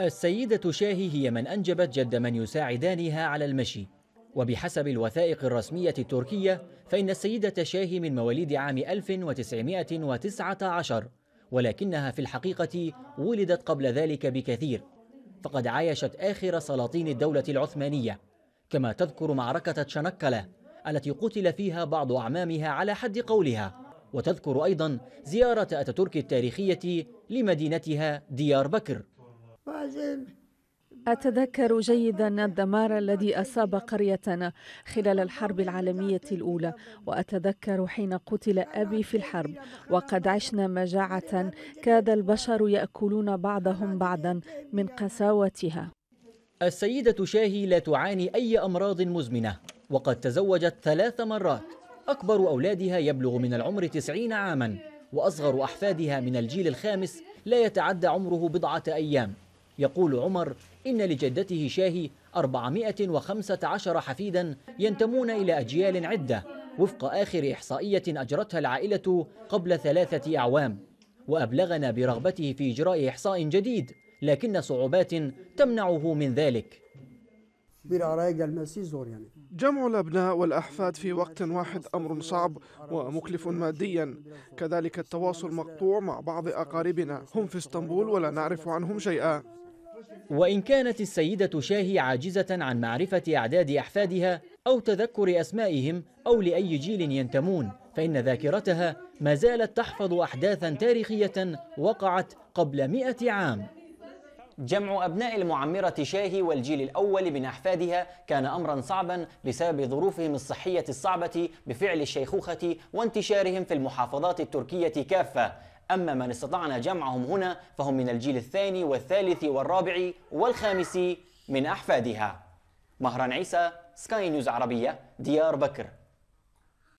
السيدة شاهي هي من أنجبت جد من يساعدانها على المشي وبحسب الوثائق الرسمية التركية فإن السيدة شاهي من مواليد عام 1919 ولكنها في الحقيقة ولدت قبل ذلك بكثير فقد عايشت آخر سلاطين الدولة العثمانية كما تذكر معركة تشنكلة التي قتل فيها بعض أعمامها على حد قولها وتذكر أيضا زيارة أتاتورك التاريخية لمدينتها ديار بكر أتذكر جيدا الدمار الذي أصاب قريتنا خلال الحرب العالمية الأولى وأتذكر حين قتل أبي في الحرب وقد عشنا مجاعة كاد البشر يأكلون بعضهم بعضا من قساوتها السيدة شاهي لا تعاني أي أمراض مزمنة وقد تزوجت ثلاث مرات أكبر أولادها يبلغ من العمر تسعين عاما وأصغر أحفادها من الجيل الخامس لا يتعدى عمره بضعة أيام يقول عمر إن لجدته شاهي 415 حفيدا ينتمون إلى أجيال عدة وفق آخر إحصائية أجرتها العائلة قبل ثلاثة أعوام وأبلغنا برغبته في إجراء إحصاء جديد لكن صعوبات تمنعه من ذلك جمع الأبناء والأحفاد في وقت واحد أمر صعب ومكلف ماديا كذلك التواصل مقطوع مع بعض أقاربنا هم في اسطنبول ولا نعرف عنهم شيئا وإن كانت السيدة شاهي عاجزة عن معرفة أعداد أحفادها أو تذكر أسمائهم أو لأي جيل ينتمون فإن ذاكرتها ما زالت تحفظ أحداثا تاريخية وقعت قبل مئة عام جمع أبناء المعمرة شاهي والجيل الأول من أحفادها كان أمرا صعبا بسبب ظروفهم الصحية الصعبة بفعل الشيخوخة وانتشارهم في المحافظات التركية كافة أما من استطعنا جمعهم هنا فهم من الجيل الثاني والثالث والرابع والخامس من أحفادها مهران عيسى سكاي نيوز عربية ديار بكر